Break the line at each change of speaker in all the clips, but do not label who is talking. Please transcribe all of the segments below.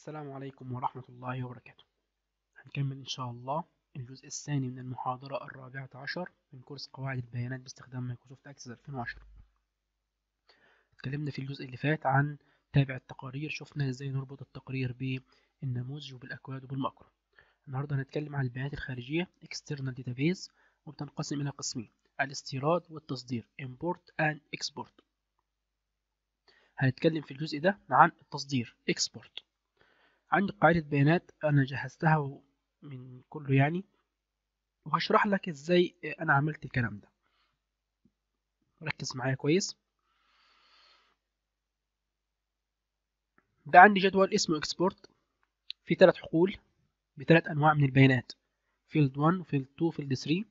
السلام عليكم ورحمة الله وبركاته هنكمل إن شاء الله الجزء الثاني من المحاضرة الرابعة عشر من كورس قواعد البيانات باستخدام مايكروسوفت أكسس 2010 اتكلمنا في الجزء اللي فات عن تابع التقارير شفنا ازاي نربط التقرير بالنموذج وبالأكواد وبالمقر النهاردة هنتكلم عن البيانات الخارجية External Database وبتنقسم إلى قسمين الاستيراد والتصدير Import and Export هنتكلم في الجزء ده عن التصدير Export عندي قاعدة بيانات أنا جهزتها من كله يعني وهشرح لك إزاي أنا عملت الكلام ده ركز معايا كويس ده عندي جدول اسمه اكسبورت في ثلاث حقول بثلاث أنواع من البيانات فيلد 1 field 2 field 3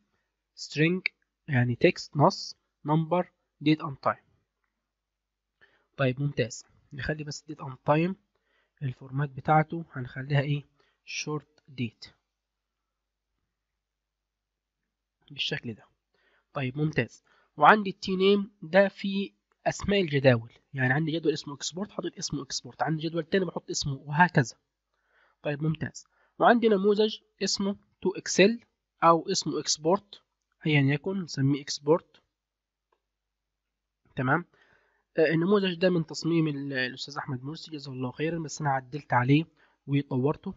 string يعني text نص number date and time طيب ممتاز نخلي بس date and time الفورمات بتاعته هنخليها ايه شورت ديت بالشكل ده طيب ممتاز وعندي التي نيم ده في اسماء الجداول يعني عندي جدول اسمه اكسبورت حاطط اسمه اكسبورت عندي جدول تاني بحط اسمه وهكذا طيب ممتاز وعندي نموذج اسمه تو اكسل او اسمه اكسبورت ايا يكن نسميه اكسبورت تمام آه، النموذج ده من تصميم الاستاذ احمد مرسي جزاه الله خيرا بس انا عدلت عليه وطورته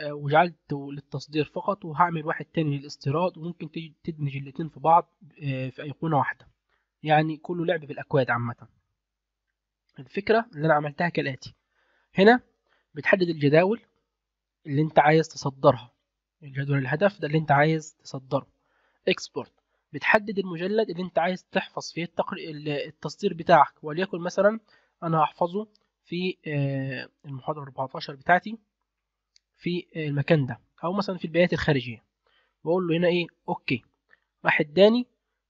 آه، وجعلته للتصدير فقط وهعمل واحد تاني للاستيراد وممكن تدمج الاتنين في بعض آه، في ايقونه واحده يعني كله لعب بالاكواد عامه الفكره اللي انا عملتها كالاتي هنا بتحدد الجداول اللي انت عايز تصدرها الجدول الهدف ده اللي انت عايز تصدره اكسبورت بتحدد المجلد اللي انت عايز تحفظ فيه التقر... التصدير بتاعك وليكن مثلا انا هحفظه في آه، المحاضرة 14 بتاعتي في آه، المكان ده او مثلا في البيانات الخارجية بقول له هنا ايه اوكي راح اداني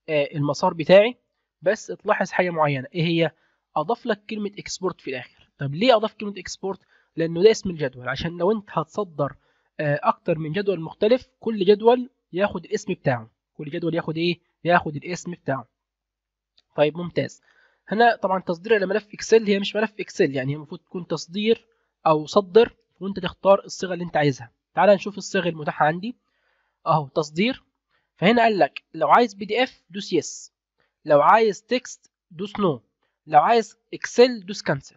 آه، المسار بتاعي بس تلاحظ حاجة معينة ايه هي اضاف لك كلمة اكسبورت في الاخر طب ليه اضاف كلمة اكسبورت لانه ده اسم الجدول عشان لو انت هتصدر اكتر من جدول مختلف كل جدول ياخد الاسم بتاعه كل جدول ياخد ايه ياخد الاسم بتاعه طيب ممتاز هنا طبعا تصدير الى ملف اكسل هي مش ملف اكسل يعني هي المفروض تكون تصدير او صدر وانت تختار الصيغه اللي انت عايزها تعال نشوف الصيغه المتاحه عندي اهو تصدير فهنا قال لك لو عايز بي دي اف دوس يس لو عايز تكست دوس نو لو عايز اكسل دوس كانسل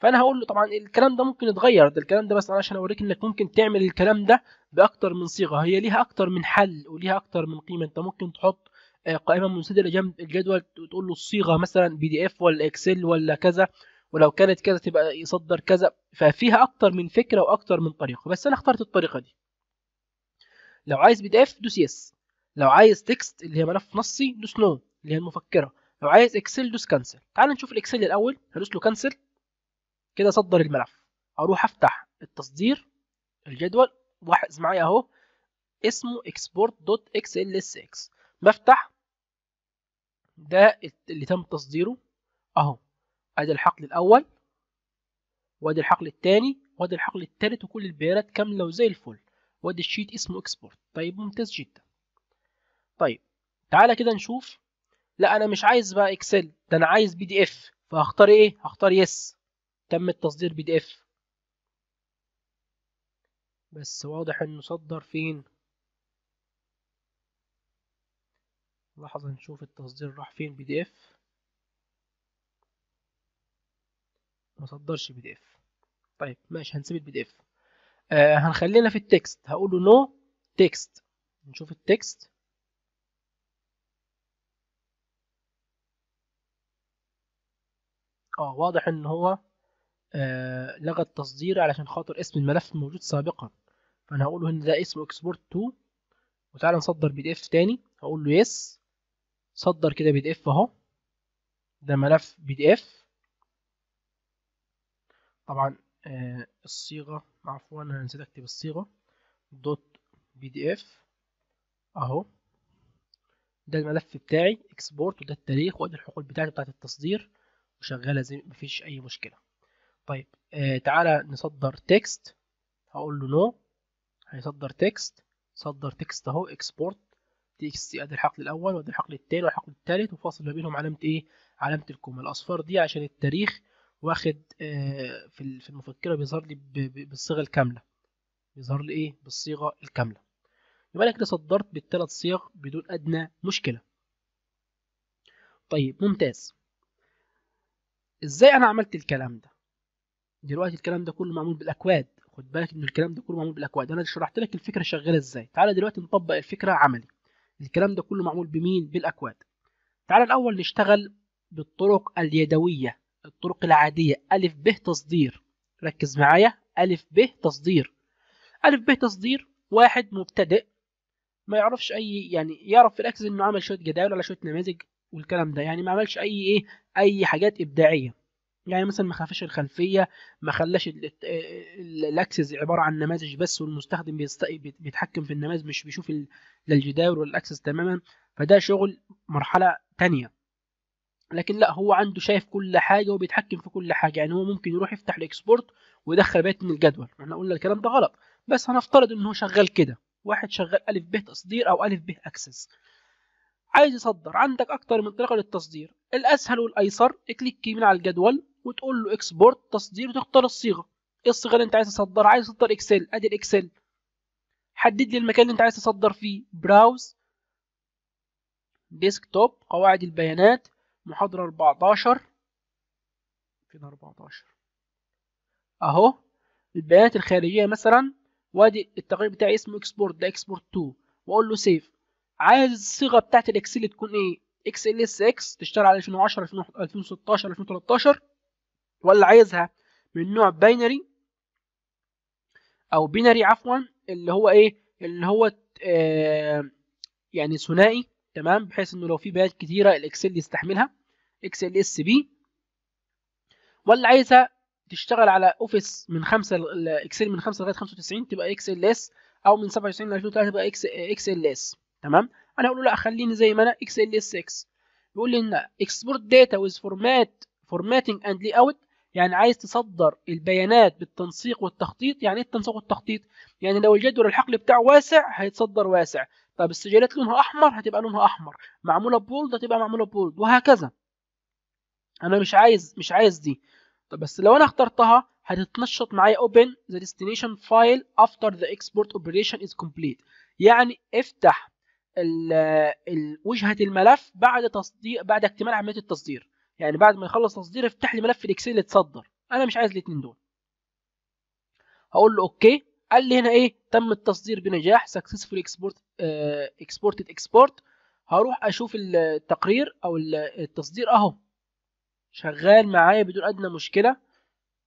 فانا هقول له طبعا الكلام ده ممكن يتغير ده الكلام ده بس عشان اوريك انك ممكن تعمل الكلام ده باكتر من صيغه هي ليها اكتر من حل وليها اكتر من قيمه انت ممكن تحط آه، قائمه جنب الجدول وتقول له الصيغه مثلا بي دي اف ولا اكسل ولا كذا ولو كانت كذا تبقى يصدر كذا ففيها اكتر من فكره واكتر من طريقه بس انا اخترت الطريقه دي لو عايز بي دي اف دوس يس لو عايز تكست اللي هي ملف نصي دوس نو اللي هي المفكره لو عايز اكسل دوس كانسل تعال نشوف الاكسل الاول هدوس له كانسل كده صدر الملف اروح افتح التصدير الجدول واحد معايا اهو اسمه export.xlsx بفتح ده اللي تم تصديره اهو ادي الحقل الاول وادي الحقل الثاني وادي الحقل الثالث وكل البيانات كامله وزي الفل وادي الشيت اسمه اكسبورت طيب ممتاز جدا طيب تعالى كده نشوف لا انا مش عايز بقى اكسل ده انا عايز بي دي اف فهختار ايه هختار يس تم التصدير بي دي اف بس واضح انه صدر فين لحظة نشوف التصدير راح فين بي دي اف ما صدرش بي دي اف طيب ماشي هنسيب البي دي اف آه هنخلينا في التكست هقول له نو تكست نشوف التكست اه واضح ان هو آه، لغى التصدير علشان خاطر اسم الملف الموجود سابقا فانا هقول له ان ده اسمه اكسبورت تو وتعالى نصدر بي دي اف تاني هقول له يس صدر كده بي دي اف اهو ده ملف بي دي اف طبعا آه، الصيغه عفوا انا نسيت اكتب الصيغه دوت بي دي اف اهو ده الملف بتاعي اكسبورت وده التاريخ وده الحقول بتاعتي بتاعت التصدير وشغاله زي مفيش اي مشكله طيب آه تعالى نصدر تكست هقول له نو هيصدر تكست صدر تكست اهو اكسبورت تي اكس تي ادي الحقل الاول وادي الحقل الثاني والحقل الثالث وفاصل ما بينهم علامه ايه علامه الكوم الاصفار دي عشان التاريخ واخد آه، في في المفكره بيظهر لي بالصيغه الكامله بيظهر لي ايه بالصيغه الكامله يبقى انا كده صدرت بالثلاث صيغ بدون ادنى مشكله طيب ممتاز ازاي انا عملت الكلام ده دلوقتي الكلام ده كله معمول بالاكواد خد بالك ان الكلام ده كله معمول بالاكواد انا شرحت لك الفكره شغاله ازاي تعالى دلوقتي نطبق الفكره عملي الكلام ده كله معمول بمين بالاكواد تعالى الاول نشتغل بالطرق اليدويه الطرق العاديه الف ب تصدير ركز معايا الف ب تصدير الف ب تصدير واحد مبتدئ ما يعرفش اي يعني يعرف في الاكسس انه عمل شويه جداول على شويه نماذج والكلام ده يعني ما عملش اي ايه اي حاجات ابداعيه يعني مثلا ما خفاش الخلفيه ما خلاش الاكسس عباره عن نماذج بس والمستخدم بيتحكم في النماذج مش بيشوف لا الجداول ولا الاكسس تماما فده شغل مرحله تانية لكن لا هو عنده شايف كل حاجه وبيتحكم في كل حاجه يعني هو ممكن يروح يفتح الاكسبورت ويدخل بيت من الجدول احنا قلنا الكلام ده غلط بس هنفترض ان هو شغال كده واحد شغال الف ب تصدير او الف ب اكسس عايز يصدر عندك اكتر من طريقه للتصدير الاسهل والايسر كليك يمين على الجدول وتقول له اكسبورت تصدير وتختار الصيغه ايه الصيغه اللي انت عايز تصدرها عايز تصدر اكسل ادي الاكسل حدد لي المكان اللي انت عايز تصدر فيه براوز ديسك توب قواعد البيانات محاضره 14 فين 14 اهو البيانات الخارجيه مثلا وادي التقرير بتاعي اسمه اكسبورت ده اكسبورت 2 واقول له سيف عايز الصيغه بتاعت الاكسل تكون ايه اكس ال اس اكس تشتغل على 2010 2016 2013 ولا عايزها من نوع باينري او بينري عفوا اللي هو ايه اللي هو آه، يعني ثنائي تمام بحيث انه لو في بيانات كتيره الاكسل يستحملها اكس ال اس بي ولا عايزها تشتغل على اوفيس من 5 الاكسل من 5 لغايه 95 تبقى اكس ال اس او من 97 ل 2003 تبقى اكس اكس ال اس تمام انا اقول له لا خليني زي ما انا اكس ال اس اكس بيقول لي ان اكسبورت داتا ويز فورمات فورماتنج اند لي اوت يعني عايز تصدر البيانات بالتنسيق والتخطيط يعني ايه التنسيق والتخطيط يعني لو الجدول الحقل بتاعه واسع هيتصدر واسع طب السجلات لونها احمر هتبقى لونها احمر معموله ببولد هتبقى معموله ببولد وهكذا انا مش عايز مش عايز دي طب بس لو انا اخترتها هتتنشط معايا open the destination file after the export operation is complete يعني افتح وجهه الملف بعد تصدير بعد اكتمال عمليه التصدير يعني بعد ما يخلص تصدير افتح لي ملف الاكسل اللي اتصدر انا مش عايز الاثنين دول هقول له اوكي قال لي هنا ايه تم التصدير بنجاح سكسسفول اكسبورت اكسبورتد اكسبورت هروح اشوف التقرير او التصدير اهو شغال معايا بدون ادنى مشكله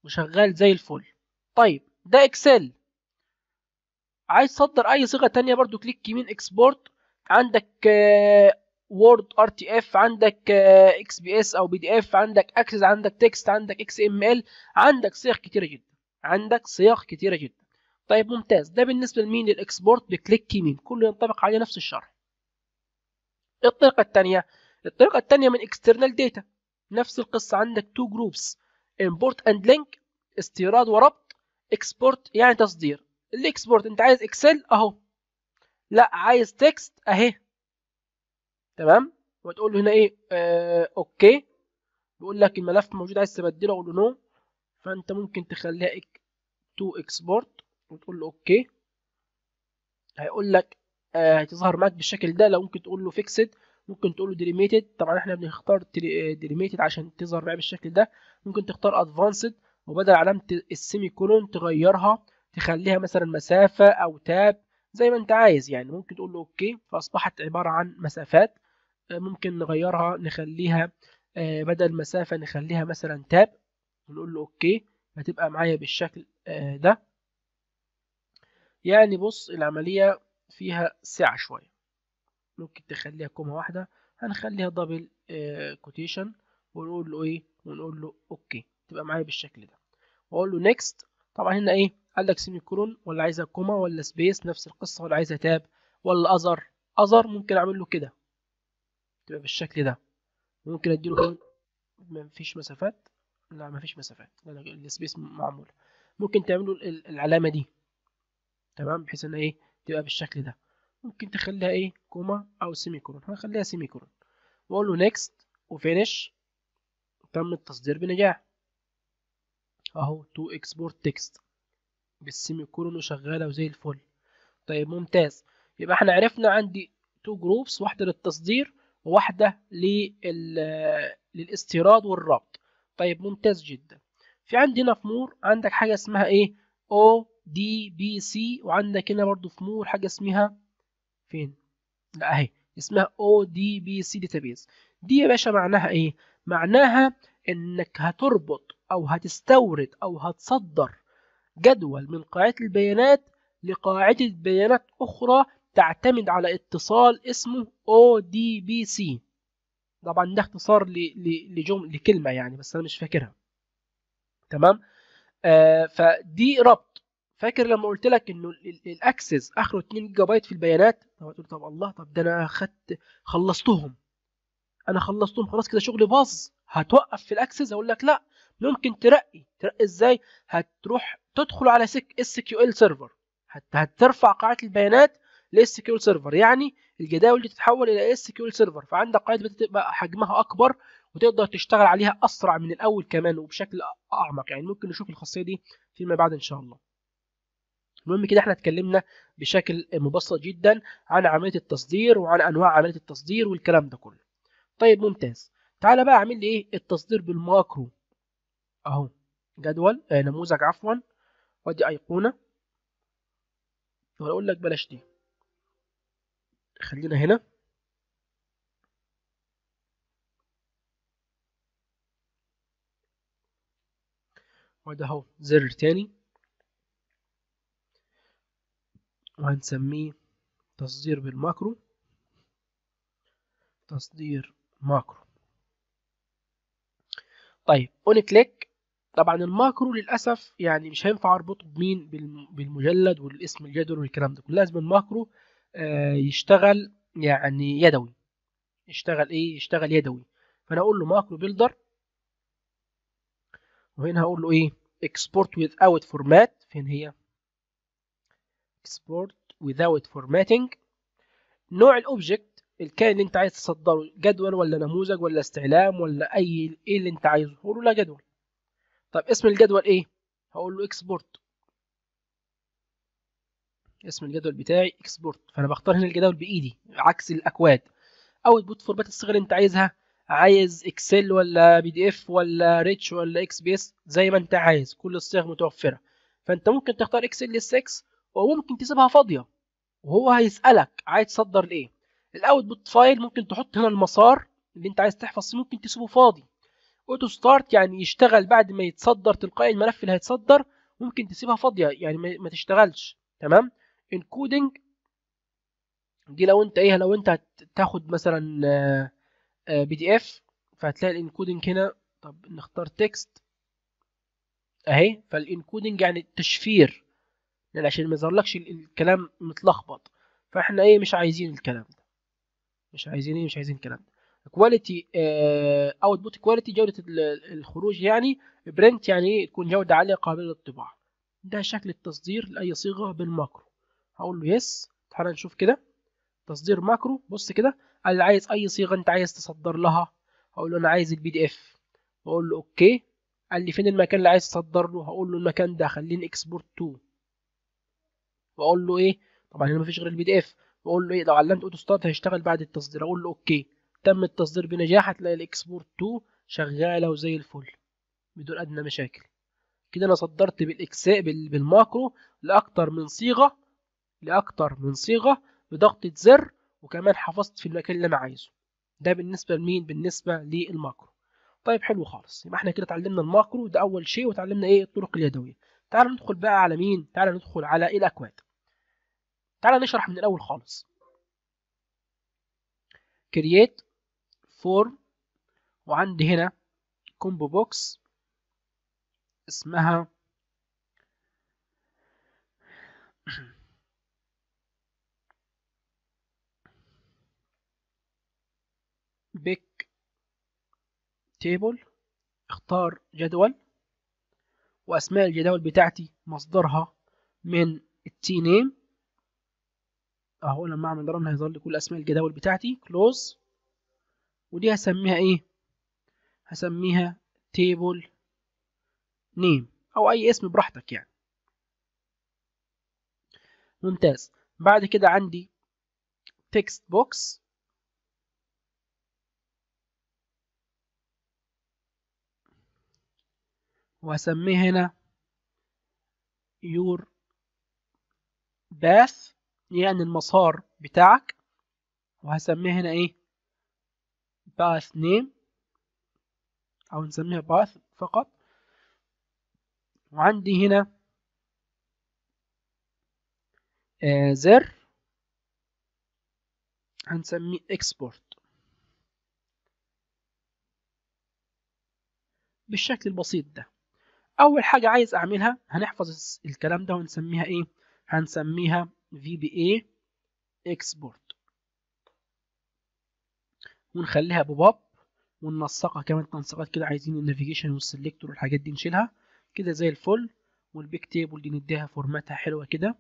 وشغال زي الفل طيب ده اكسل عايز تصدر اي صيغه تانية برضو كليك يمين اكسبورت عندك آه، وورد ار تي اف عندك اكس بي اس او بي دي اف عندك اكسس عندك تكست عندك اكس ام ال عندك صيغ كتيره جدا عندك صيغ كتيره جدا طيب ممتاز ده بالنسبه لمين للاكسبورت بكليك يمين كله ينطبق عليه نفس الشرح الطريقه الثانيه الطريقه الثانيه من اكسترنال داتا نفس القصه عندك تو جروبس امبورت اند لينك استيراد وربط اكسبورت يعني تصدير الاكسبورت انت عايز اكسل اهو لا عايز تكست اهي تمام وتقول له هنا ايه آه اوكي بيقول لك الملف موجود عايز تبدله اقول له نو فانت ممكن تخليها تو اكسبورت وتقول له اوكي هيقول لك آه هتظهر معاك بالشكل ده لو ممكن تقول له فيكسد ممكن تقول له ديليميتد طبعا احنا بنختار ديليميتد آه، عشان تظهر معايا بالشكل ده ممكن تختار ادفانسد وبدل علامه السيمي كولون تغيرها تخليها مثلا مسافه او تاب زي ما انت عايز يعني ممكن تقول له اوكي فاصبحت عباره عن مسافات ممكن نغيرها نخليها آه، بدل مسافة نخليها مثلا تاب ونقول له اوكي هتبقى معايا بالشكل آه، ده يعني بص العملية فيها سعة شوية ممكن تخليها كومة واحدة هنخليها دبل كوتيشن آه، ونقول له ايه ونقول له اوكي تبقى معايا بالشكل ده واقول له نيكست طبعا هنا ايه قال لك سيمي كولون ولا عايزها كومة ولا سبيس نفس القصة ولا عايزها تاب ولا اذر اذر ممكن اعمل له كده تبقى بالشكل ده ممكن اديله كمان مفيش مسافات لا مفيش مسافات السبيس معمول ممكن تعملوا العلامه دي تمام بحيث ان ايه تبقى بالشكل ده ممكن تخليها ايه كوما او سيمي كولون هنخليها سيمي كولون واقول له نيكست وفينش تم التصدير بنجاح اهو تو اكسبورت تكست بالسيمي كولون وشغاله وزي الفل طيب ممتاز يبقى احنا عرفنا عندي تو جروبس واحده للتصدير واحدة للاستيراد والربط طيب ممتاز جدا في عندنا في مور عندك حاجة اسمها ايه او دي بي سي وعندك هنا برضو في مور حاجة اسمها فين لا اهي اسمها او دي بي سي داتابيز دي يا باشا معناها ايه معناها انك هتربط او هتستورد او هتصدر جدول من قاعدة البيانات لقاعدة بيانات أخرى تعتمد على اتصال اسمه ODBC طبعا ده اختصار لجمل لكلمه يعني بس انا مش فاكرها تمام آه فدي ربط فاكر لما قلت لك انه الاكسس اخره 2 جيجا بايت في البيانات طب طب الله طب ده انا اخذت خلصتهم انا خلصتهم خلاص كده شغل باظ هتوقف في الاكسس اقول لك لا ممكن ترقي ترقي ازاي هتروح تدخل على سك اس كيو ال سيرفر هترفع قاعده البيانات الاس كيول سيرفر يعني الجداول دي تتحول الى اس كيول سيرفر فعندك قاعده بتبقى حجمها اكبر وتقدر تشتغل عليها اسرع من الاول كمان وبشكل اعمق يعني ممكن نشوف الخاصيه دي فيما بعد ان شاء الله المهم كده احنا اتكلمنا بشكل مبسط جدا عن عمليه التصدير وعن انواع عمليه التصدير والكلام ده كله طيب ممتاز تعالى بقى اعمل لي ايه التصدير بالماكرو اهو جدول آه نموذج عفوا وادي ايقونه واقول لك بلاش دي خلينا هنا وده هو زر تاني وهنسميه تصدير بالماكرو تصدير ماكرو طيب اون كليك طبعا الماكرو للاسف يعني مش هينفع اربطه بمين بالمجلد والاسم الجدول والكلام ده كله لازم الماكرو آه، يشتغل يعني يدوي يشتغل ايه يشتغل يدوي فانا اقول له ماكرو بيلدر وهنا هقول له ايه اكسبورت ويز اوت فورمات فين هي اكسبورت ويز اوت فورماتنج نوع الاوبجكت الكائن اللي انت عايز تصدره جدول ولا نموذج ولا استعلام ولا اي ايه اللي انت عايزه قول له لا جدول طب اسم الجدول ايه هقول له اكسبورت اسم الجدول بتاعي اكسبورت فانا بختار هنا الجدول بايدي عكس الاكواد اوتبوت بوت فورمات الصيغه اللي انت عايزها عايز اكسل ولا بي دي اف ولا ريتش ولا اكس بي اس زي ما انت عايز كل الصيغ متوفره فانت ممكن تختار اكسل اس 6 وممكن تسيبها فاضيه وهو هيسالك عايز تصدر لايه الاوتبوت فايل ممكن تحط هنا المسار اللي انت عايز تحفظ فيه ممكن تسيبه فاضي اوتو ستارت يعني يشتغل بعد ما يتصدر تلقائي الملف اللي هيتصدر ممكن تسيبها فاضيه يعني ما تشتغلش تمام انكودنج دي لو انت ايه لو انت هتاخد مثلا بي دي اف فهتلاقي الانكودنج هنا طب نختار تكست اهي فالانكودنج يعني التشفير يعني عشان ما يظهرلكش الكلام متلخبط فاحنا ايه مش عايزين الكلام ده مش عايزين ايه مش عايزين الكلام ده كواليتي اوتبوت كواليتي جوده الخروج يعني برنت يعني ايه تكون جوده عاليه قابله للطباعه ده شكل التصدير لاي صيغه بالماكرو هقول له يس تعالى نشوف كده تصدير ماكرو بص كده قال لي عايز اي صيغه انت عايز تصدر لها هقول له انا عايز البي دي اف واقول له اوكي قال لي فين المكان اللي عايز تصدر له هقول له المكان ده خليني اكسبورت تو واقول له ايه طبعا هنا مفيش غير البي دي اف واقول له ايه لو علمت اوتو ستارت هيشتغل بعد التصدير اقول له اوكي تم التصدير بنجاح هتلاقي الاكسبورت تو شغاله وزي الفل بدون ادنى مشاكل كده انا صدرت بالاكس بالماكرو لاكتر من صيغه لأكتر من صيغة بضغطة زر وكمان حفظت في المكان اللي أنا عايزه ده بالنسبة لمين؟ بالنسبة للماكرو طيب حلو خالص يبقى احنا كده اتعلمنا الماكرو ده أول شيء وتعلمنا إيه الطرق اليدوية تعال ندخل بقى على مين؟ تعال ندخل على الأكواد تعال نشرح من الأول خالص create form وعندي هنا كومبو بوكس اسمها تيبل اختار جدول واسماء الجداول بتاعتي مصدرها من التي نيم اهو لما اعمل رن هيظهر لي كل اسماء الجداول بتاعتي كلوز ودي هسميها ايه هسميها تيبل نيم او اي اسم براحتك يعني ممتاز بعد كده عندي تكست بوكس وهسميه هنا your path يعني المسار بتاعك وهسميه هنا ايه path name او نسميها path فقط وعندي هنا آه، زر هنسميه export بالشكل البسيط ده اول حاجه عايز اعملها هنحفظ الكلام ده ونسميها ايه هنسميها VBA export ونخليها بوب اب وننسقها كمان تنسيقات كده عايزين النافيجيشن والسلكتور والحاجات دي نشيلها كده زي الفل والبيك تيبل دي نديها فورماتها حلوه كده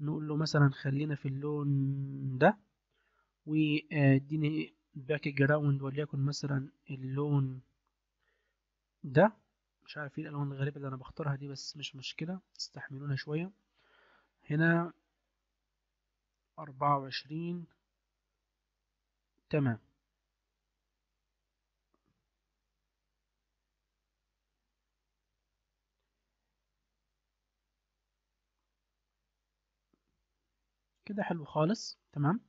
نقول له مثلا خلينا في اللون ده واديني باك جراوند وليكن مثلا اللون ده مش عارف ايه الالوان الغريبه اللي انا بختارها دي بس مش مشكله استحملونا شويه هنا 24 تمام كده حلو خالص تمام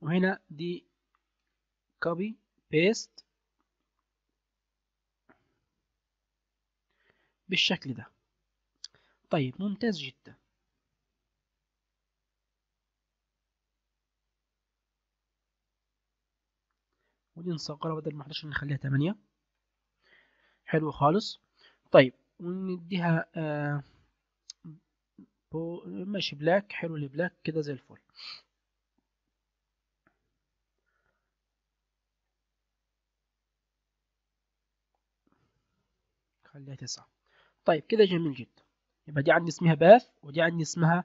وهنا دي كوبي بيست بالشكل ده طيب ممتاز جدا ودي نصغرها بدل ما 11 نخليها 8 حلو خالص طيب ونديها آه ماشي بلاك حلو البلاك كده زي الفل خليها تسعة طيب كده جميل جدا يبقى دي عندي اسمها باث ودي عندي اسمها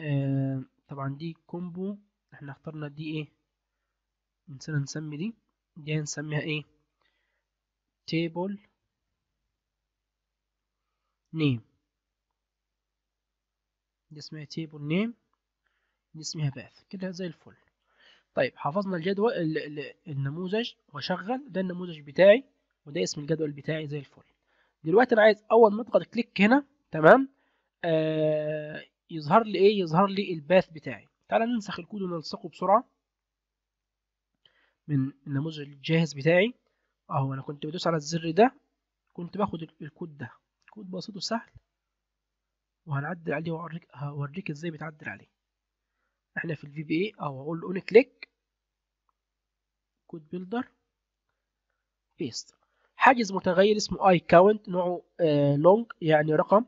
آه، طبعا دي كومبو احنا اخترنا دي ايه نسينا نسمي دي دي هنسميها ايه تيبل نيم دي اسمها تيبل نيم دي اسمها باث كده زي الفل طيب حفظنا الجدول النموذج وشغل ده النموذج بتاعي وده اسم الجدول بتاعي زي الفل دلوقتي انا عايز اول ما اضغط كليك هنا تمام آه يظهر لي ايه يظهر لي الباث بتاعي تعالى ننسخ الكود ونلصقه بسرعه من النموذج الجاهز بتاعي اهو انا كنت بدوس على الزر ده كنت باخد الكود ده كود بسيط وسهل وهنعدل عليه وهوريك هوريك ازاي بتعدل عليه احنا في الفي بي اي اهو اقول له اون كليك كود بيلدر بيست حاجز متغير اسمه اي كاونت نوعه لونج آه، يعني رقم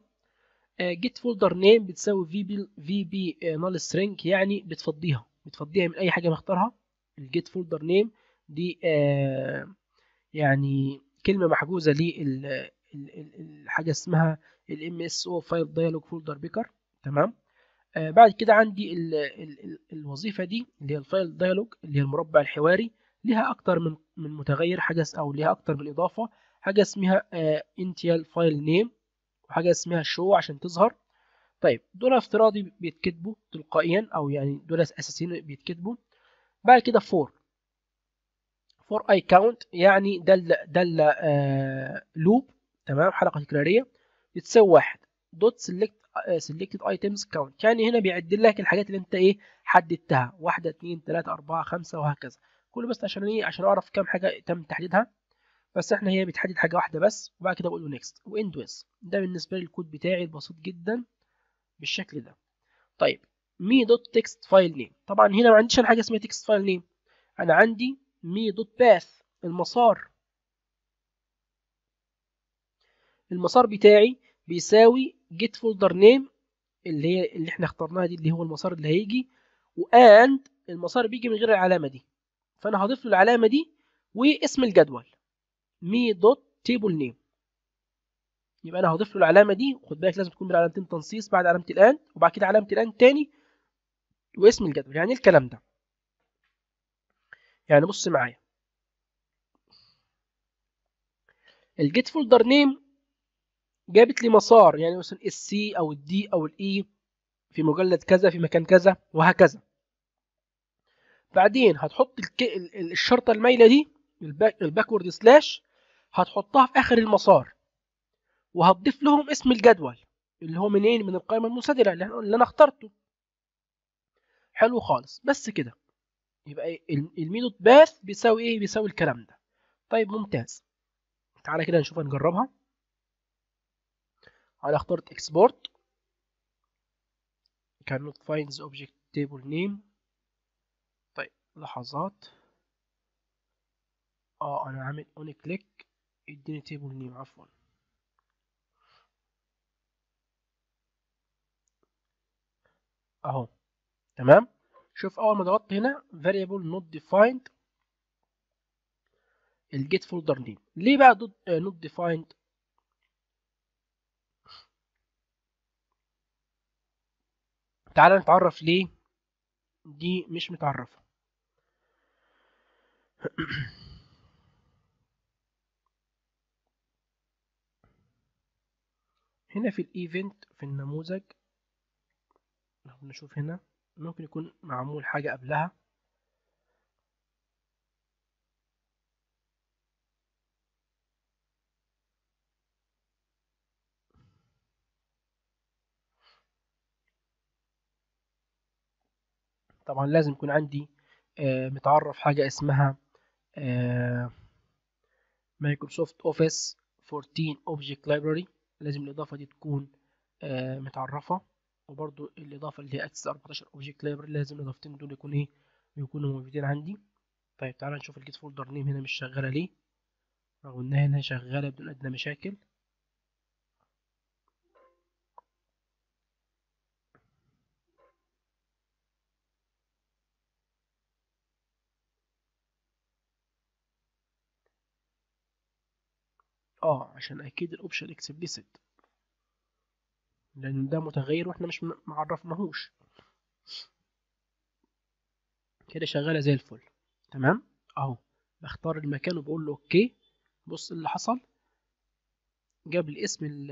جيت فولدر نيم بتساوي في بي في بي نال سترينج يعني بتفضيها بتفضيها من اي حاجه بختارها الجيت فولدر نيم دي آه، يعني كلمه محجوزه للحاجه اسمها الام اس او فايل دايلوج فولدر بيكر تمام آه، بعد كده عندي الوظيفه دي اللي هي الفايل دايلوج اللي هي المربع الحواري لها اكتر من من متغير حاجه او لها اكتر من اضافه حاجه اسمها انتيال فايل نيم وحاجه اسمها شو عشان تظهر طيب دول افتراضي بيتكتبوا تلقائيا او يعني دول اساسيين بيتكتبوا بعد كده فور فور اي كاونت يعني دل دل لوب آه، تمام حلقه تكراريه بتساوي واحد دوت سيلكت سيلكتد ايتمز كاونت يعني هنا بيعد لك الحاجات اللي انت ايه حددتها واحدة اثنين ثلاثه أربعة خمسة وهكذا كله بس عشان ايه عشان اعرف كام حاجه تم تحديدها بس احنا هي بتحدد حاجه واحده بس وبعد كده بقول له نيكست واند ويز ده بالنسبه لي الكود بتاعي البسيط جدا بالشكل ده طيب مي دوت تكست فايل نيم طبعا هنا ما عنديش انا حاجه اسمها تكست فايل نيم انا عندي مي دوت باث المسار المسار بتاعي بيساوي جيت فولدر نيم اللي هي اللي احنا اخترناها دي اللي هو المسار اللي هيجي واند المسار بيجي من غير العلامه دي فانا هضيف له العلامه دي واسم الجدول مي دوت تيبل نيم يبقى انا هضيف له العلامه دي وخد بالك لازم تكون بالعلامتين تنصيص بعد علامه الان وبعد كده علامه الان تاني واسم الجدول يعني ايه الكلام ده يعني بص معايا الجيت فولدر نيم جابت لي مسار يعني مثلا السي او الدي او الاي e في مجلد كذا في مكان كذا وهكذا بعدين هتحط الشرطه المايله دي الباكورد سلاش هتحطها في اخر المسار وهتضيف لهم اسم الجدول اللي هو منين من القائمه المنسدله اللي انا اخترته حلو خالص بس كده يبقى المينوت باث بيساوي ايه بيساوي الكلام ده طيب ممتاز تعالى كده نشوف نجربها انا اخترت اكسبورت cannot find the object table name لحظات اه انا عامل اون كليك اديني تيبل نيم عفوا اهو تمام شوف اول ما ضغطت هنا variable not defined الجيت فولدر نيم ليه بقى دوت آه، not defined تعال نتعرف ليه دي مش متعرفه هنا في الايفنت في النموذج لو نشوف هنا ممكن يكون معمول حاجة قبلها طبعا لازم يكون عندي آه، متعرف حاجة اسمها مايكروسوفت اوفيس 14 اوبجكت لايبراري لازم الاضافه دي تكون آه، متعرفه وبرضو الاضافه اللي هي اتس 14 اوبجكت لايبراري لازم الاضافتين دول يكون ايه يكونوا موجودين عندي طيب تعالى نشوف الجيت فولدر نيم هنا مش شغاله ليه رغم انها هنا شغاله بدون ادنى مشاكل اه عشان اكيد الاوبشن اكسبليسيت لان ده متغير واحنا مش معرفناهوش كده شغاله زي الفل تمام اهو بختار المكان وبقول له اوكي بص اللي حصل جاب لي اسم ال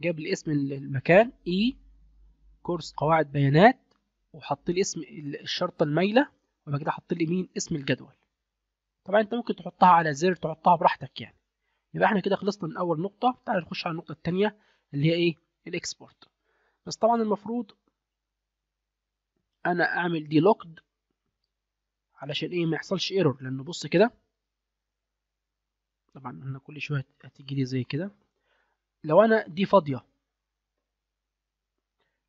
جاب لي اسم المكان اي e، كورس قواعد بيانات وحط لي اسم الشرطه المايله وبعد كده حط لي مين اسم الجدول طبعا انت ممكن تحطها على زر تحطها براحتك يعني يبقى احنا كده خلصنا من اول نقطه تعال نخش على النقطه الثانيه اللي هي ايه الاكسبورت بس طبعا المفروض انا اعمل دي لوكد علشان ايه ما يحصلش ايرور لانه بص كده طبعا انا كل شويه هتيجي لي زي كده لو انا دي فاضيه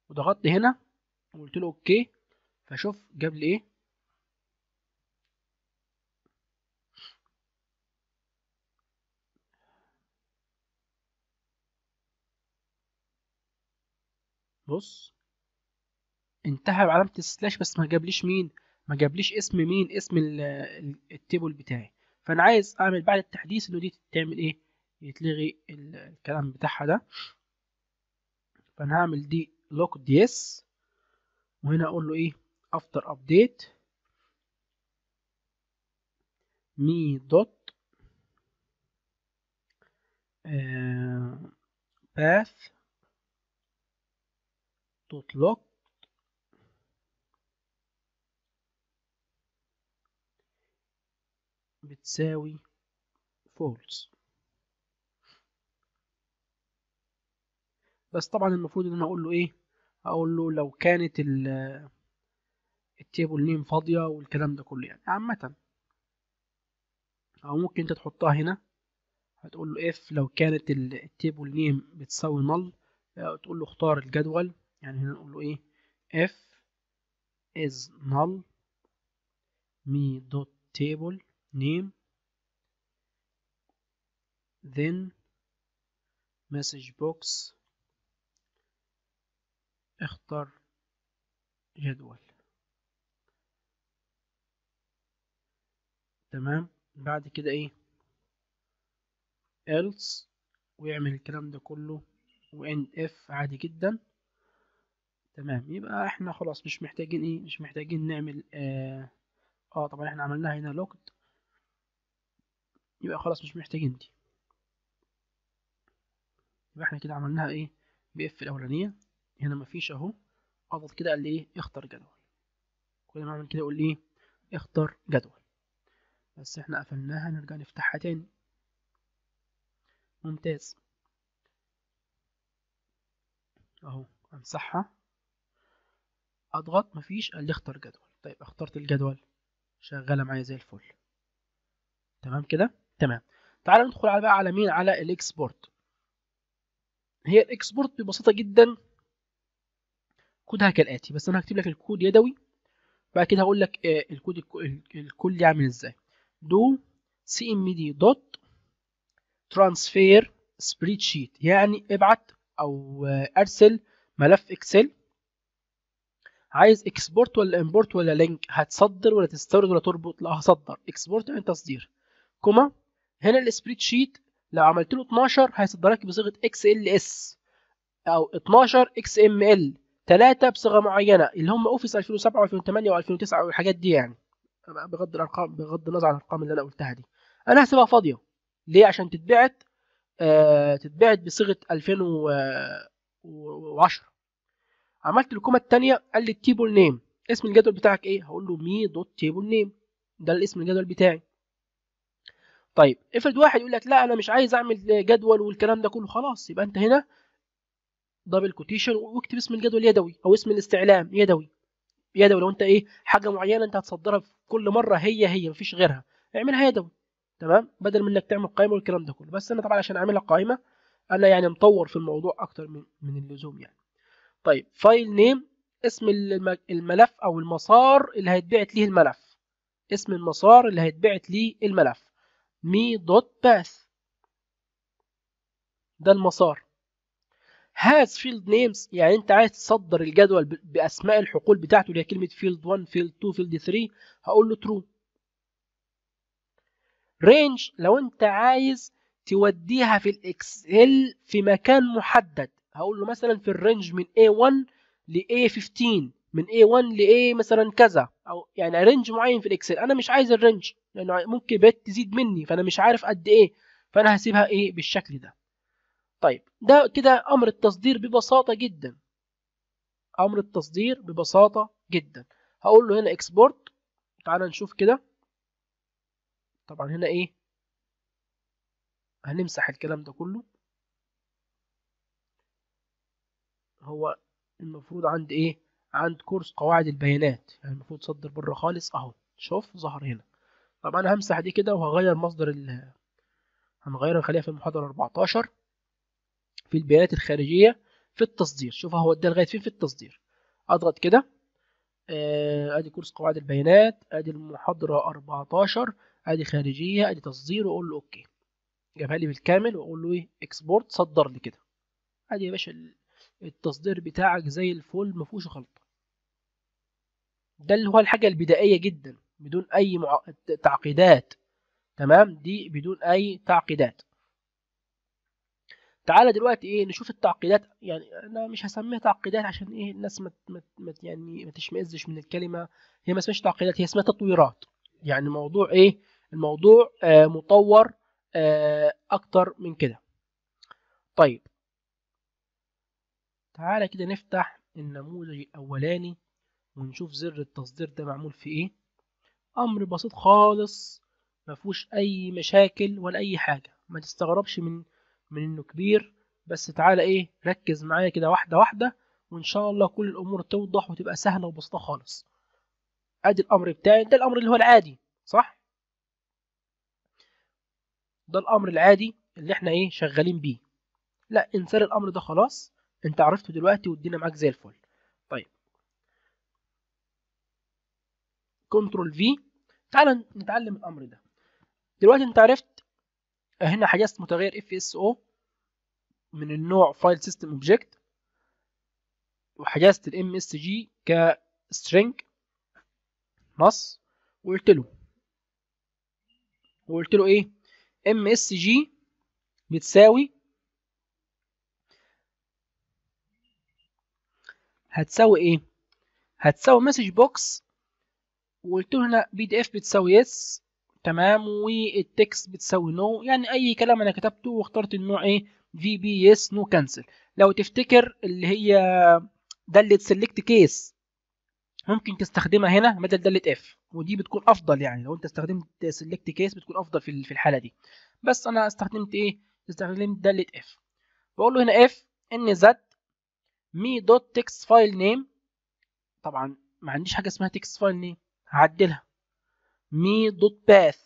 وضغطت هنا وقلت له اوكي فشوف جاب لي ايه بص انتهى بعلامة السلاش بس ما جابليش مين ما جابليش اسم مين اسم التيبل بتاعي فانا عايز اعمل بعد التحديث انه دي تعمل ايه يتلغي الكلام بتاعها ده فانا هعمل دي لوك دي اس وهنا اقول له ايه افتر ابديت مي دوت باث تطلق بتساوي فولس بس طبعا المفروض ان انا اقول له ايه اقول له لو كانت التيبل نيم فاضيه والكلام ده كله يعني عامه او ممكن انت تحطها هنا هتقول له اف لو كانت التيبل نيم بتساوي نل آه، تقول له اختار الجدول يعني هنا نقول له ايه if is null me dot table name then message box اختر جدول تمام بعد كده ايه else ويعمل الكلام ده كله وان اف عادي جدا تمام يبقى احنا خلاص مش محتاجين ايه مش محتاجين نعمل اه, آه طبعا احنا عملناها هنا لوكد يبقى خلاص مش محتاجين دي يبقى احنا كده عملناها ايه باف الاولانيه هنا مفيش اهو اضغط كده قال لي ايه اختر جدول كل ما اعمل كده أقول لي ايه اختر جدول بس احنا قفلناها نرجع نفتحها تاني ممتاز اهو امسحها اضغط مفيش قال لي اختار جدول طيب اخترت الجدول شغاله معايا زي الفل تمام كده تمام تعال ندخل على بقى على مين على الاكسبورت هي الاكسبورت ببساطه جدا كودها كالاتي بس انا هكتب لك الكود يدوي بعد كده هقول لك آه، الكود الكل عامل ازاي دو سي ام دي دوت ترانسفير سبريد شيت يعني ابعت او آه، ارسل ملف اكسل عايز اكسبورت ولا امبورت ولا لينك هتصدر ولا تستورد ولا تربط لا هصدر اكسبورت يعني تصدير كوما هنا السبريد شيت لو عملت له 12 هيصدر لك بصيغه اكس ال اس او 12 اكس ام ال 3 بصيغه معينه اللي هم اوفيس 2007 و2008 و2009 والحاجات دي يعني بغض الارقام بغض النظر عن الارقام اللي انا قلتها دي انا هسيبها فاضيه ليه عشان تتبعت آه تتبعت بصيغه 2010 عملت الكومه الثانيه قال لي التيبل نيم اسم الجدول بتاعك ايه هقول له مي دوت تيبل نيم ده الاسم الجدول بتاعي طيب افرض واحد يقول لك لا انا مش عايز اعمل جدول والكلام ده كله خلاص يبقى انت هنا دبل كوتيشن واكتب اسم الجدول يدوي او اسم الاستعلام يدوي يدوي لو انت ايه حاجه معينه انت هتصدرها في كل مره هي هي مفيش غيرها اعملها يدوي تمام بدل من انك تعمل قائمه والكلام ده كله بس انا طبعا عشان اعملها قائمه انا يعني مطور في الموضوع اكتر من من اللزوم يعني طيب فايل نيم اسم الملف او المسار اللي هيتبعت ليه الملف اسم المسار اللي هيتبعت ليه الملف مي دوت باث ده المسار هاز فيلد نيمز يعني انت عايز تصدر الجدول باسماء الحقول بتاعته اللي هي كلمه فيلد 1 فيلد 2 فيلد 3 هقول له ترو رينج لو انت عايز توديها في الاكسل في مكان محدد هقول له مثلا في الرينج من A1 ل A15 من A1 ل A مثلا كذا او يعني رينج معين في الاكسل انا مش عايز الرينج لانه ممكن بيت تزيد مني فانا مش عارف قد ايه فانا هسيبها ايه بالشكل ده طيب ده كده امر التصدير ببساطه جدا امر التصدير ببساطه جدا هقول له هنا اكسبورت تعال نشوف كده طبعا هنا ايه هنمسح الكلام ده كله هو المفروض عند ايه عند كورس قواعد البيانات يعني المفروض تصدر بره خالص اهو شوف ظهر هنا طب انا همسح دي كده وهغير مصدر ال هنغير نخليها في المحاضره 14 في البيانات الخارجيه في التصدير شوف هو ده لغايه فين في التصدير اضغط كده آه، ادي كورس قواعد البيانات ادي المحاضره 14 ادي خارجيه ادي تصدير واقول له اوكي جابها لي بالكامل واقول له ايه اكسبورت صدر لي كده ادي يا باشا التصدير بتاعك زي الفل مفهوش غلطه ده اللي هو الحاجه البدائيه جدا بدون اي مع... تعقيدات تمام دي بدون اي تعقيدات تعالى دلوقتي ايه نشوف التعقيدات يعني انا مش هسميها تعقيدات عشان ايه الناس ما مت... مت... يعني ما تشمئزش من الكلمه هي ما اسمهاش تعقيدات هي اسمها تطويرات يعني موضوع ايه الموضوع آه مطور آه اكتر من كده طيب تعالى كده نفتح النموذج الأولاني ونشوف زر التصدير ده معمول في إيه أمر بسيط خالص مفهوش أي مشاكل ولا أي حاجة ما تستغربش من من إنه كبير بس تعالى إيه ركز معايا كده واحدة واحدة وإن شاء الله كل الأمور توضح وتبقى سهلة وبسيطة خالص أدي الأمر بتاعي ده الأمر اللي هو العادي صح ده الأمر العادي اللي إحنا إيه شغالين بيه لا انسى الأمر ده خلاص انت عرفته دلوقتي ودينا معاك زي الفل طيب كنترول في تعال نتعلم الامر ده دلوقتي انت عرفت هنا حجزت متغير اف اس او من النوع فايل سيستم اوبجكت وحجزت الام اس جي كسترينج نص وقلت له وقلت له ايه ام اس جي بتساوي هتساوي ايه هتساوي مسج بوكس وقلت له هنا بي دي اف بتساوي يس تمام والتكست بتساوي نو no. يعني اي كلام انا كتبته واخترت النوع ايه في بي يس نو كانسل لو تفتكر اللي هي داله سيلكت كيس ممكن تستخدمها هنا بدل داله اف ودي بتكون افضل يعني لو انت استخدمت سيلكت كيس بتكون افضل في الحاله دي بس انا استخدمت ايه استخدمت داله اف بقول له هنا اف ان زد مي دوت تكست فايل نيم طبعا ما عنديش حاجة اسمها تكست فايل نيم هعدلها مي دوت باث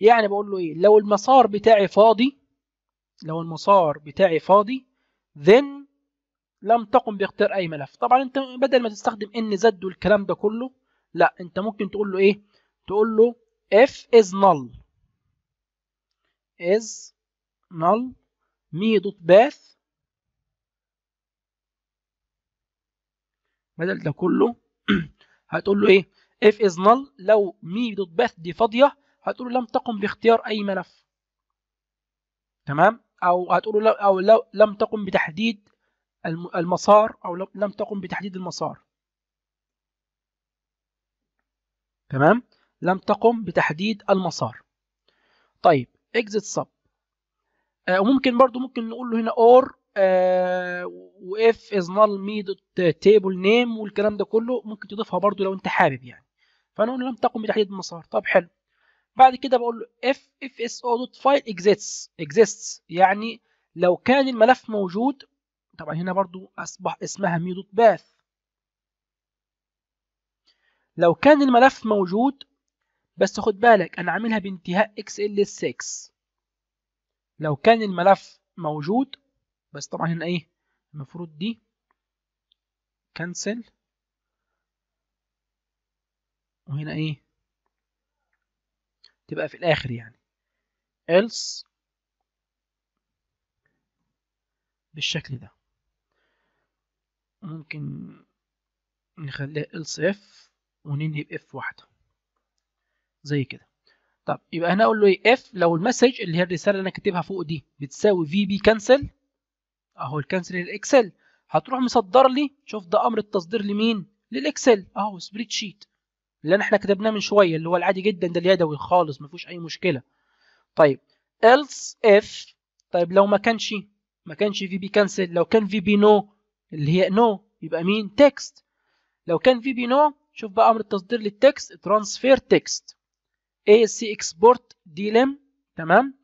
يعني بقول له ايه لو المسار بتاعي فاضي لو المسار بتاعي فاضي then لم تقم باختيار اي ملف طبعا انت بدل ما تستخدم ان زد والكلام ده كله لا انت ممكن تقول له ايه تقول له if is null is null مي دوت باث بدل ده كله هتقول له ايه اف از نل لو مي دوت باث دي فاضيه هتقول له لم تقم باختيار اي ملف تمام او هتقول له او لو لم تقم بتحديد المسار او لم تقم بتحديد المسار تمام لم تقم بتحديد المسار طيب exit sub آه، وممكن برضو ممكن نقول له هنا آه، و if is null me dot table name والكلام ده كله ممكن تضيفها برضو لو انت حابب يعني فانا قلنا لم تقم بتحديد المسار طب حلو بعد كده بقول له if اف اس او دوت فايل يعني لو كان الملف موجود طبعا هنا برضو اصبح اسمها me dot path لو كان الملف موجود بس خد بالك انا عاملها بانتهاء xls6 لو كان الملف موجود بس طبعا هنا ايه المفروض دي كنسل وهنا ايه تبقى في الاخر يعني else بالشكل ده ممكن نخليها else f وننهي f واحده زي كده طب يبقى هنا اقول له ايه اف لو المسج اللي هي الرساله اللي انا كاتبها فوق دي بتساوي في بي كانسل اهو الكانسل للاكسل هتروح مصدر لي شوف ده امر التصدير لمين للاكسل اهو سبريد شيت اللي احنا كتبناه من شويه اللي هو العادي جدا ده اليدوي خالص ما فيهوش اي مشكله طيب ايلس اف طيب لو ما كانش ما كانش في بي كانسل لو كان في بي نو اللي هي نو يبقى مين تكست لو كان في بي نو شوف بقى امر التصدير للتكست ترانسفير تكست اي سي اكسبورت دي لم تمام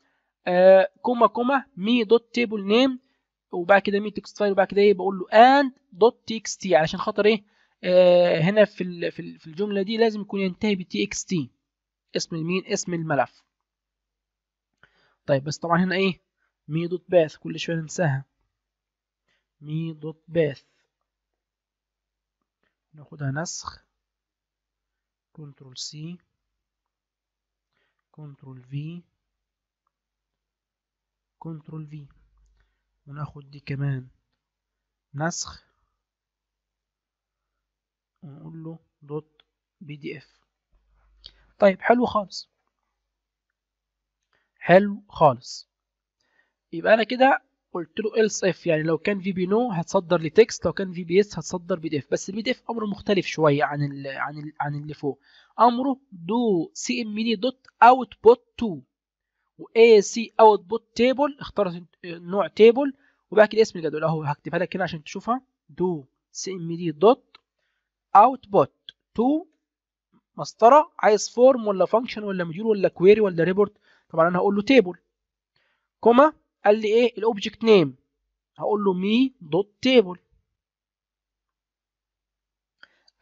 آه كوما كوما مي دوت تيبل نيم وبعد كده مي تكست فايل وبعد كده ايه بقول له اند دوت تي اكس تي علشان خاطر ايه آه هنا في في الجمله دي لازم يكون ينتهي بتي اكس تي اسم المين اسم الملف طيب بس طبعا هنا ايه مي دوت باث كل شويه ننساها مي دوت باث ناخدها نسخ كنترول سي كنترول في كنترول في وناخد دي كمان نسخ ونقول له دوت بي دي اف طيب حلو خالص حلو خالص يبقى انا كده قلت له else if يعني لو كان في بي نو هتصدر لتكست لو كان في بي اس هتصدر بي دي اف بس البي دي اف امره مختلف شويه عن الـ عن الـ عن اللي فوق امره دو سي ام دي دوت اوتبوت 2 واي سي اوتبوت تيبل اخترت نوع تيبل وبعد كده اسم الجدول اهو هكتبها لك هنا عشان تشوفها دو سي ام دي دوت اوتبوت 2 مسطره عايز فورم ولا فانكشن ولا مديول ولا كويري ولا ريبورت طبعا انا هقول له تيبل كوما قال لي ايه الاوبجكت نيم هقول له مي دوت تيبل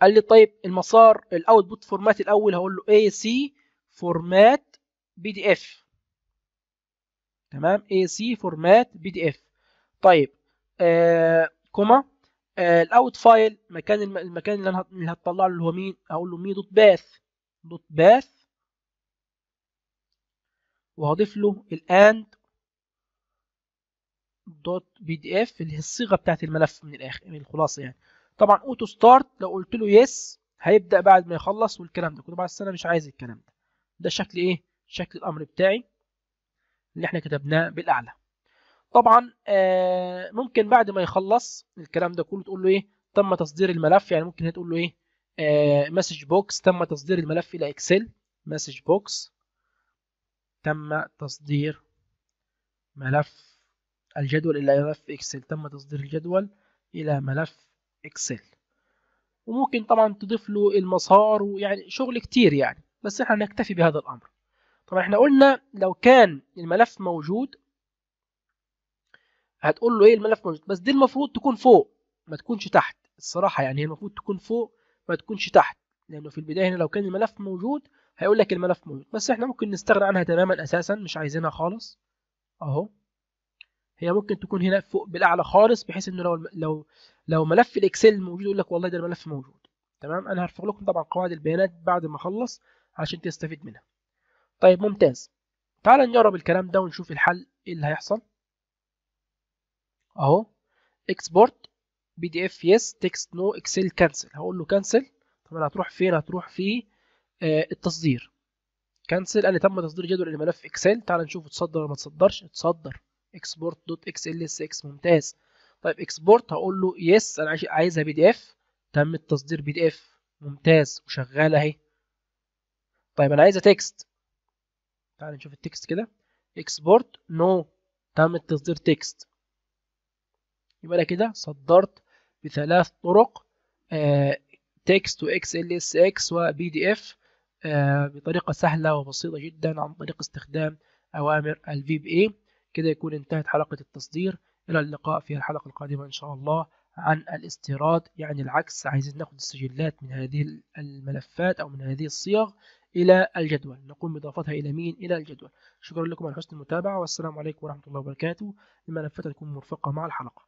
قال لي طيب المسار الاوتبوت فورمات الاول هقول له اي سي فورمات بي دي اف تمام اي سي فورمات بي دي اف طيب آه كوما آه الاوت فايل مكان المكان اللي انا هطلع له هو مين هقول له مي دوت باث دوت باث وهضيف له الاند دوت بي دي اف اللي هي الصيغه بتاعت الملف من الاخر من الخلاصه يعني طبعا اوتو ستارت لو قلت له يس هيبدا بعد ما يخلص والكلام ده طبعا انا مش عايز الكلام ده ده شكل ايه شكل الامر بتاعي اللي احنا كتبناه بالاعلى طبعا آه ممكن بعد ما يخلص الكلام ده كله تقول له ايه تم تصدير الملف يعني ممكن هتقول له ايه آه مسج بوكس تم تصدير الملف الى اكسل مسج بوكس تم تصدير ملف الجدول إلى ملف إكسل تم تصدير الجدول إلى ملف إكسل وممكن طبعا تضيف له المسار ويعني شغل كتير يعني بس احنا نكتفي بهذا الأمر طبعا احنا قلنا لو كان الملف موجود هتقول له ايه الملف موجود بس دي المفروض تكون فوق ما تكونش تحت الصراحة يعني هي المفروض تكون فوق ما تكونش تحت لأنه في البداية هنا لو كان الملف موجود هيقول لك الملف موجود بس احنا ممكن نستغنى عنها تماما أساسا مش عايزينها خالص أهو هي ممكن تكون هنا فوق بالاعلى خالص بحيث انه لو لو لو ملف الاكسل موجود يقول لك والله ده الملف موجود تمام انا هرفع لكم طبعا قواعد البيانات بعد ما اخلص عشان تستفيد منها طيب ممتاز تعال نجرب الكلام ده ونشوف الحل ايه اللي هيحصل اهو اكسبورت بي دي اف يس تكست نو اكسل كانسل هقول له كانسل طبعا هتروح فين هتروح في آه التصدير كانسل قال لي تم تصدير جدول لملف اكسل تعال نشوف اتصدر ولا ما اتصدرش اتصدر اكسبورت دوت اكس ال اس اكس ممتاز طيب اكسبورت هقول له يس انا عايزها بي دي اف تم التصدير بي دي اف ممتاز وشغاله اهي طيب انا عايزها تكست تعال نشوف التكست كده اكسبورت نو no. تم التصدير تكست يبقى انا كده صدرت بثلاث طرق تكست واكس ال اس اكس وبي دي اف بطريقه سهله وبسيطه جدا عن طريق استخدام اوامر الفي بي اي كده يكون انتهت حلقة التصدير إلى اللقاء في الحلقة القادمة إن شاء الله عن الاستيراد يعني العكس عايزين ناخد السجلات من هذه الملفات أو من هذه الصيغ إلى الجدول نقوم بإضافتها إلى مين إلى الجدول شكرا لكم على حسن المتابعة والسلام عليكم ورحمة الله وبركاته الملفات تكون مرفقة مع الحلقة